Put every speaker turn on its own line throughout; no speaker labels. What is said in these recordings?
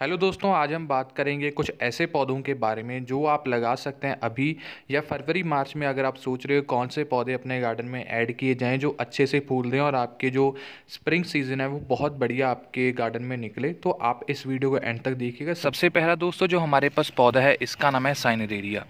hello दोस्तों आज हम बात करेंगे कुछ ऐसे पौधों के बारे में जो आप लगा सकते हैं अभी या फरवरी मार्च में अगर आप सोच रहे हो कौन से पौधे अपने गार्डन में ऐड किए जाएं जो अच्छे से फूल दें और आपके जो स्प्रिंग सीजन है वो बहुत बढ़िया आपके गार्डन में निकले तो आप इस वीडियो को एंड तक देखिएगा सबसे पहला दोस्तों जो हमारे पास पौधा है इसका नाम है साइनरेरिया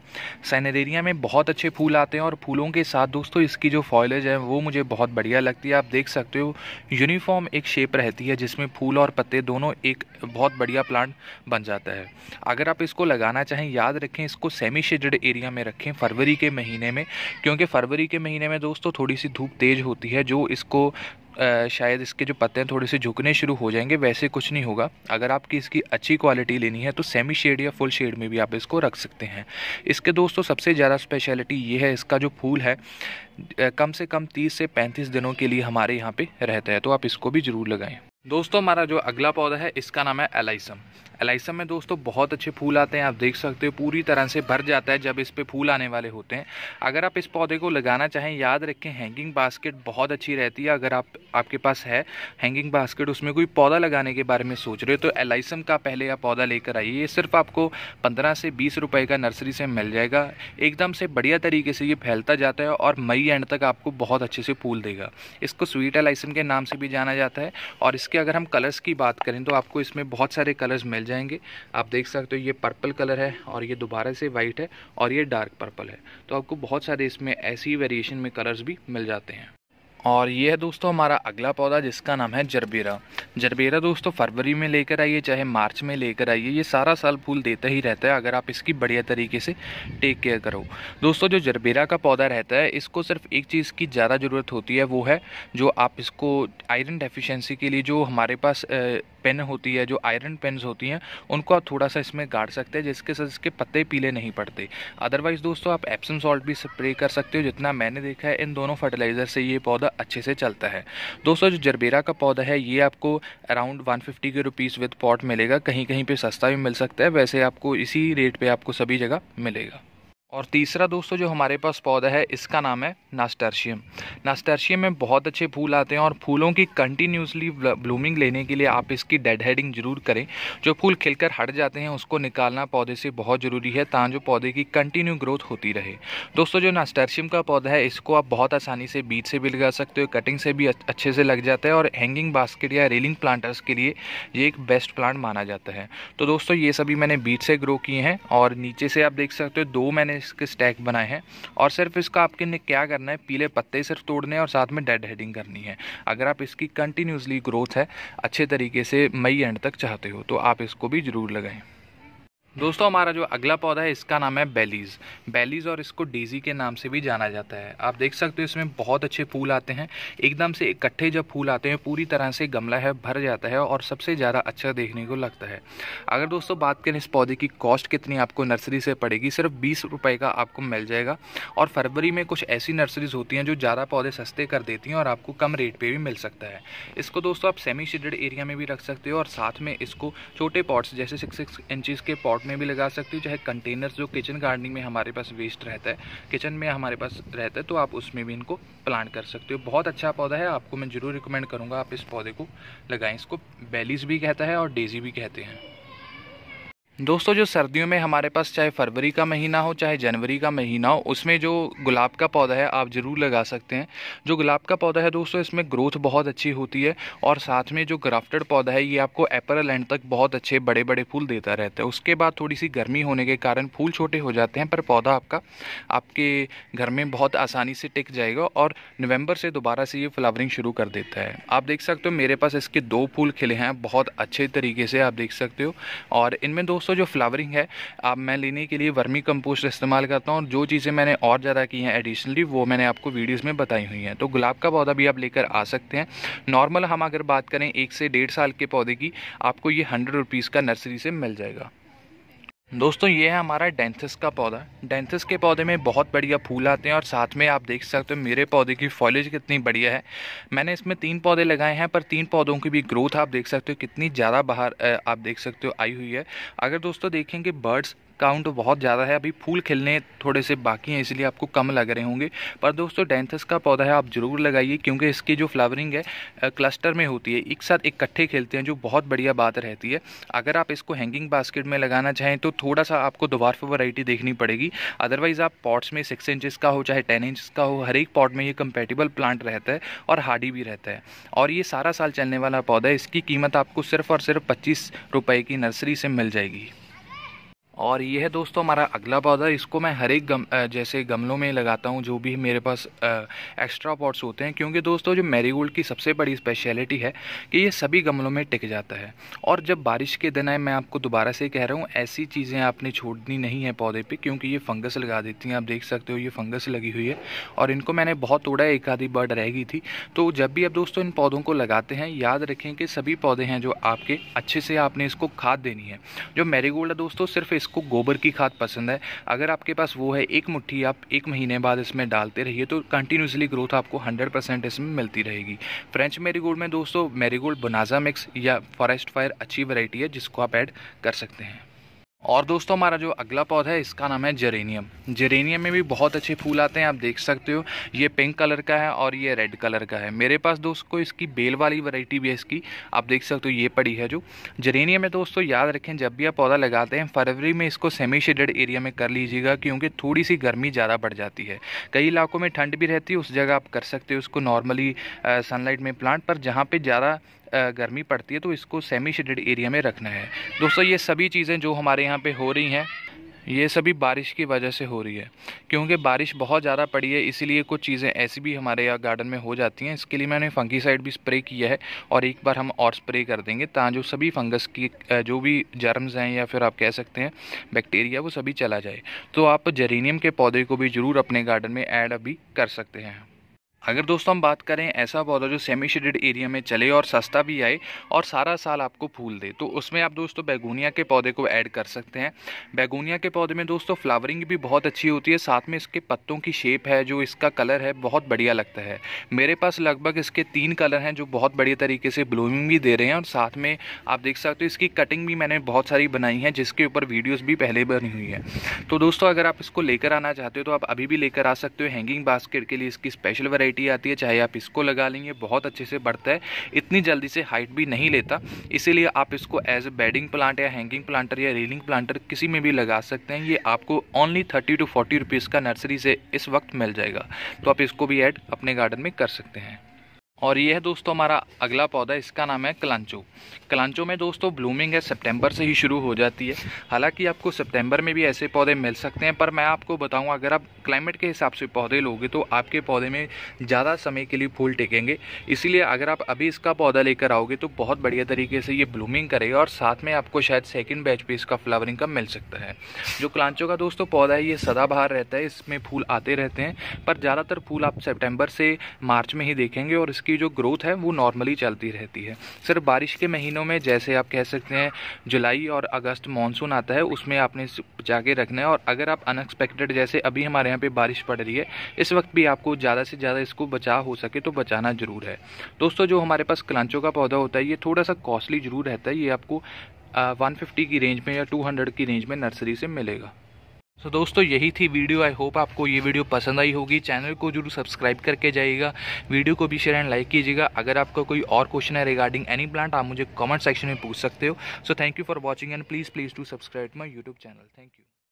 साइनरेरिया में बहुत अच्छे फूल आते हैं और फूलों के साथ दोस्तों इसकी जो फॉयलेज है वो मुझे बहुत बढ़िया लगती है आप देख सकते हो यूनिफॉर्म एक शेप रहती है जिसमें फूल और पत्ते दोनों एक बहुत बढ़िया प्लांट बन जाता है अगर आप इसको लगाना चाहें याद रखें इसको सेमी शेडेड एरिया में रखें फरवरी के महीने में क्योंकि फरवरी के महीने में दोस्तों थोड़ी सी धूप तेज़ होती है जो इसको आ, शायद इसके जो पत्ते हैं थोड़े से झुकने शुरू हो जाएंगे वैसे कुछ नहीं होगा अगर आपकी इसकी अच्छी क्वालिटी लेनी है तो सेमी शेड या फुल शेड में भी आप इसको रख सकते हैं इसके दोस्तों सबसे ज़्यादा स्पेशलिटी ये है इसका जो फूल है कम से कम 30 से 35 दिनों के लिए हमारे यहाँ पे रहता है तो आप इसको भी ज़रूर लगाएँ दोस्तों हमारा जो अगला पौधा है इसका नाम है एलाइसम एलाइसम में दोस्तों बहुत अच्छे फूल आते हैं आप देख सकते हो पूरी तरह से भर जाता है जब इस पर फूल आने वाले होते हैं अगर आप इस पौधे को लगाना चाहें याद रखें हैंगिंग बास्केट बहुत अच्छी रहती है अगर आप आपके पास है हैंगिंग बास्केट उसमें कोई पौधा लगाने के बारे में सोच रहे हो तो एलाइसम का पहले आप पौधा लेकर आइए ये सिर्फ आपको पंद्रह से बीस रुपये का नर्सरी से मिल जाएगा एकदम से बढ़िया तरीके से ये फैलता जाता है और मई एंड तक आपको बहुत अच्छे से फूल देगा इसको स्वीट एलाइसम के नाम से भी जाना जाता है और इसके अगर हम कलर्स की बात करें तो आपको इसमें बहुत सारे कलर्स मिल जाएंगे आप देख सकते हो ये पर्पल कलर है और ये दोबारा से वाइट है और ये डार्क पर्पल है तो आपको बहुत सारे इसमें ऐसी वेरिएशन में कलर्स भी मिल जाते हैं और ये है दोस्तों हमारा अगला पौधा जिसका नाम है जरबेरा जरबेरा दोस्तों फरवरी में लेकर आइए चाहे मार्च में लेकर आइए ये सारा साल फूल देता ही रहता है अगर आप इसकी बढ़िया तरीके से टेक केयर करो दोस्तों जो जरबेरा का पौधा रहता है इसको सिर्फ एक चीज़ की ज़्यादा ज़रूरत होती है वो है जो आप इसको आयरन डेफिशेंसी के लिए जो हमारे पास पेन होती है जो आयरन पेन्स होती हैं उनको आप थोड़ा सा इसमें गाड़ सकते हैं जिसके साथ इसके पत्ते पीले नहीं पड़ते अदरवाइज़ दोस्तों आप एप्सम सॉल्ट भी स्प्रे कर सकते हो जितना मैंने देखा है इन दोनों फर्टिलाइज़र से ये पौधा अच्छे से चलता है दोस्तों जो जरबेरा का पौधा है ये आपको around one K rupees with pot मिलेगा कहीं कहीं पर सस्ता भी मिल सकता है वैसे आपको इसी रेट पर आपको सभी जगह मिलेगा और तीसरा दोस्तों जो हमारे पास पौधा है इसका नाम है नास्टर्शियम नास्टर्शियम में बहुत अच्छे फूल आते हैं और फूलों की कंटिन्यूसली ब्लूमिंग लेने के लिए आप इसकी डेड हेडिंग जरूर करें जो फूल खिलकर हट जाते हैं उसको निकालना पौधे से बहुत ज़रूरी है ताँ जो पौधे की कंटिन्यू ग्रोथ होती रहे दोस्तों जो नास्टर्शियम का पौधा है इसको आप बहुत आसानी से बीज से भी लगा सकते हो कटिंग से भी अच्छे से लग जाता है और हैंगिंग बास्केट या रेलिंग प्लांटर्स के लिए ये एक बेस्ट प्लांट माना जाता है तो दोस्तों ये सभी मैंने बीज से ग्रो किए हैं और नीचे से आप देख सकते हो दो मैंने इसके स्टैक बनाए हैं और सिर्फ इसका आपके ने क्या करना है पीले पत्ते सिर्फ तोड़ने और साथ में डेड हेडिंग करनी है अगर आप इसकी कंटिन्यूसली ग्रोथ है अच्छे तरीके से मई एंड तक चाहते हो तो आप इसको भी ज़रूर लगाएं दोस्तों हमारा जो अगला पौधा है इसका नाम है बेलीज़ बेलीज़ और इसको डेज़ी के नाम से भी जाना जाता है आप देख सकते हो इसमें बहुत अच्छे फूल आते हैं एकदम से इकट्ठे जब फूल आते हैं पूरी तरह से गमला है भर जाता है और सबसे ज़्यादा अच्छा देखने को लगता है अगर दोस्तों बात करें इस पौधे की कॉस्ट कितनी आपको नर्सरी से पड़ेगी सिर्फ बीस रुपये का आपको मिल जाएगा और फरवरी में कुछ ऐसी नर्सरीज़ होती हैं जो ज़्यादा पौधे सस्ते कर देती हैं और आपको कम रेट पर भी मिल सकता है इसको दोस्तों आप सेमी शेडेड एरिया में भी रख सकते हो और साथ में इसको छोटे पॉट्स जैसे सिक्स सिक्स इंचज़ के पॉट મે બી લગા સકતી હુ ચાહે કન્ટેનર્સ જો કિચન ગાર્ડનિંગ મે હમારે પાસે વેસ્ટ રહેતા હે કિચન મે હમારે પાસે રહેતા હે તો આપ ઉસમે ભી ઇનકો પ્લાન્ટ કર સકતે હો બહોત અચ્છા પાઉદા હે આપકો મેં જરૂર રિકમેન્ડ કરુંગા આપ ઇસ પાઉદે કો લગાયે ઇસકો બેલિસ ભી કહેતા હે ઓર ડેઝી ભી કહેતે હે दोस्तों जो सर्दियों में हमारे पास चाहे फरवरी का महीना हो चाहे जनवरी का महीना हो उसमें जो गुलाब का पौधा है आप ज़रूर लगा सकते हैं जो गुलाब का पौधा है दोस्तों इसमें ग्रोथ बहुत अच्छी होती है और साथ में जो ग्राफ्टेड पौधा है ये आपको अप्रैल एंड तक बहुत अच्छे बड़े बड़े फूल देता रहता है उसके बाद थोड़ी सी गर्मी होने के कारण फूल छोटे हो जाते हैं पर पौधा आपका आपके घर में बहुत आसानी से टिक जाएगा और नवम्बर से दोबारा से ये फ्लावरिंग शुरू कर देता है आप देख सकते हो मेरे पास इसके दो फूल खिले हैं बहुत अच्छे तरीके से आप देख सकते हो और इनमें दोस्तों दोस्तों जो फ्लावरिंग है आप मैं लेने के लिए वर्मी कंपोस्ट इस्तेमाल करता हूँ और जो चीज़ें मैंने और ज़्यादा की हैं एडिशनली वो मैंने आपको वीडियोज़ में बताई हुई हैं तो गुलाब का पौधा भी आप लेकर आ सकते हैं नॉर्मल हम अगर बात करें एक से डेढ़ साल के पौधे की आपको ये हंड्रेड रुपीज़ का नर्सरी से मिल जाएगा दोस्तों ये है हमारा डेंथिस का पौधा डेंथिस के पौधे में बहुत बढ़िया फूल आते हैं और साथ में आप देख सकते हो मेरे पौधे की फॉलेज कितनी बढ़िया है मैंने इसमें तीन पौधे लगाए हैं पर तीन पौधों की भी ग्रोथ आप देख सकते हो कितनी ज़्यादा बाहर आप देख सकते हो आई हुई है अगर दोस्तों देखेंगे बर्ड्स काउंट बहुत ज़्यादा है अभी फूल खिलने थोड़े से बाकी हैं इसलिए आपको कम लग रहे होंगे पर दोस्तों डेंथस का पौधा है आप ज़रूर लगाइए क्योंकि इसकी जो फ्लावरिंग है क्लस्टर में होती है एक साथ इकट्ठे खेलते हैं जो बहुत बढ़िया बात रहती है अगर आप इसको हैंगिंग बास्केट में लगाना चाहें तो थोड़ा सा आपको दोबारफ वराइटी देखनी पड़ेगी अदरवाइज़ आप पॉट्स में सिक्स इंचज़ का हो चाहे टेन इंचज़ का हो हर एक पॉट में ये कंपेटेबल प्लांट रहता है और हार्डी भी रहता है और ये सारा साल चलने वाला पौधा है इसकी कीमत आपको सिर्फ और सिर्फ पच्चीस रुपये की नर्सरी से मिल जाएगी और ये है दोस्तों हमारा अगला पौधा इसको मैं हर एक गम जैसे गमलों में लगाता हूँ जो भी मेरे पास एक्स्ट्रा पॉट्स होते हैं क्योंकि दोस्तों जो मैरीगोल्ड की सबसे बड़ी स्पेशलिटी है कि ये सभी गमलों में टिक जाता है और जब बारिश के दिन आए मैं आपको दोबारा से कह रहा हूँ ऐसी चीज़ें आपने छोड़नी नहीं है पौधे पर क्योंकि ये फंगस लगा देती हैं आप देख सकते हो ये फंगस लगी हुई है और इनको मैंने बहुत तोड़ा एक आधी बर्ड रह गई थी तो जब भी आप दोस्तों इन पौधों को लगाते हैं याद रखें कि सभी पौधे हैं जो आपके अच्छे से आपने इसको खाद देनी है जो मैरीगोल्ड है दोस्तों सिर्फ जिसको गोबर की खाद पसंद है अगर आपके पास वो है एक मुट्ठी आप एक महीने बाद इसमें डालते रहिए तो कंटिन्यूसली ग्रोथ आपको हंड्रेड परसेंट इसमें मिलती रहेगी फ्रेंच मेरीगोल्ड में दोस्तों मेरीगोल्ड बनाजा मिक्स या फॉरेस्ट फायर अच्छी वैरायटी है जिसको आप ऐड कर सकते हैं और दोस्तों हमारा जो अगला पौधा है इसका नाम है जेरेनियम जेरेनियम में भी बहुत अच्छे फूल आते हैं आप देख सकते हो ये पिंक कलर का है और ये रेड कलर का है मेरे पास दोस्तों इसकी बेल वाली वैरायटी भी है इसकी आप देख सकते हो ये पड़ी है जो जेरेनियम में दोस्तों याद रखें जब भी आप पौधा लगाते हैं फरवरी में इसको सेमी शेडेड एरिया में कर लीजिएगा क्योंकि थोड़ी सी गर्मी ज़्यादा बढ़ जाती है कई इलाकों में ठंड भी रहती है उस जगह आप कर सकते हो उसको नॉर्मली सनलाइट में प्लांट पर जहाँ पर ज़्यादा गर्मी पड़ती है तो इसको सेमी शेडेड एरिया में रखना है दोस्तों ये सभी चीज़ें जो हमारे यहाँ पे हो रही हैं ये सभी बारिश की वजह से हो रही है क्योंकि बारिश बहुत ज़्यादा पड़ी है इसीलिए कुछ चीज़ें ऐसी भी हमारे यहाँ गार्डन में हो जाती हैं इसके लिए मैंने फंगी साइड भी स्प्रे किया है और एक बार हम और स्प्रे कर देंगे ता जो सभी फंगस की जो भी जर्म्स हैं या फिर आप कह सकते हैं बैक्टीरिया वो सभी चला जाए तो आप जेरीनियम के पौधे को भी ज़रूर अपने गार्डन में ऐड अभी कर सकते हैं अगर दोस्तों हम बात करें ऐसा पौधा जो सेमी शेडेड एरिया में चले और सस्ता भी आए और सारा साल आपको फूल दे तो उसमें आप दोस्तों बैगोनिया के पौधे को ऐड कर सकते हैं बैगोनिया के पौधे में दोस्तों फ्लावरिंग भी बहुत अच्छी होती है साथ में इसके पत्तों की शेप है जो इसका कलर है बहुत बढ़िया लगता है मेरे पास लगभग इसके तीन कलर हैं जो बहुत बढ़िया तरीके से ब्लूमिंग भी दे रहे हैं और साथ में आप देख सकते हो इसकी कटिंग भी मैंने बहुत सारी बनाई है जिसके ऊपर वीडियोज़ भी पहले बनी हुई है तो दोस्तों अगर आप इसको लेकर आना चाहते हो तो आप अभी भी लेकर आ सकते हो हैंगिंग बास्केट के लिए इसकी स्पेशल वराइटी वेटी आती है चाहे आप इसको लगा लेंगे बहुत अच्छे से बढ़ता है इतनी जल्दी से हाइट भी नहीं लेता इसीलिए आप इसको एज ए बेडिंग प्लांट या हैंगिंग प्लांटर या रेलिंग प्लांटर किसी में भी लगा सकते हैं ये आपको only thirty two forty rupees का नर्सरी से इस वक्त मिल जाएगा तो आप इसको भी ऐड अपने गार्डन में कर सकते हैं और ये है दोस्तों हमारा अगला पौधा इसका नाम है कलांचो कलांचो में दोस्तों ब्लूमिंग है सितंबर से ही शुरू हो जाती है हालांकि आपको सितंबर में भी ऐसे पौधे मिल सकते हैं पर मैं आपको बताऊं अगर आप क्लाइमेट के हिसाब से पौधे लोगे तो आपके पौधे में ज़्यादा समय के लिए फूल टिकेंगे इसीलिए अगर आप अभी इसका पौधा लेकर आओगे तो बहुत बढ़िया तरीके से ये ब्लूमिंग करेगा और साथ में आपको शायद सेकेंड बैच पर इसका फ्लावरिंग का मिल सकता है जो क्लांचो का दोस्तों पौधा है ये सदाबहार रहता है इसमें फूल आते रहते हैं पर ज़्यादातर फूल आप सेप्टेम्बर से मार्च में ही देखेंगे और इसकी की जो ग्रोथ है वो नॉर्मली चलती रहती है सर बारिश के महीनों में जैसे आप कह सकते हैं जुलाई और अगस्त मानसून आता है उसमें आपने जाके रखना है और अगर आप अनएक्सपेक्टेड जैसे अभी हमारे यहाँ पे बारिश पड़ रही है इस वक्त भी आपको ज़्यादा से ज़्यादा इसको बचा हो सके तो बचाना ज़रूर है दोस्तों जो हमारे पास कलांचों का पौधा होता है ये थोड़ा सा कॉस्टली ज़रूर रहता है ये आपको वन फिफ्टी की रेंज में या टू हंड्रेड की रेंज में नर्सरी से मिलेगा सो दोस्तों यही थी वीडियो आई होप आपको ये वीडियो पसंद आई होगी चैनल को जरूर सब्सक्राइब करके जाइएगा वीडियो को भी शेयर एंड लाइक कीजिएगा अगर आपका कोई और क्वेश्चन है रिगार्डिंग एनी प्लांट आप मुझे कमेंट सेक्शन में पूछ सकते हो so thank you for watching and please please to subscribe my YouTube channel thank you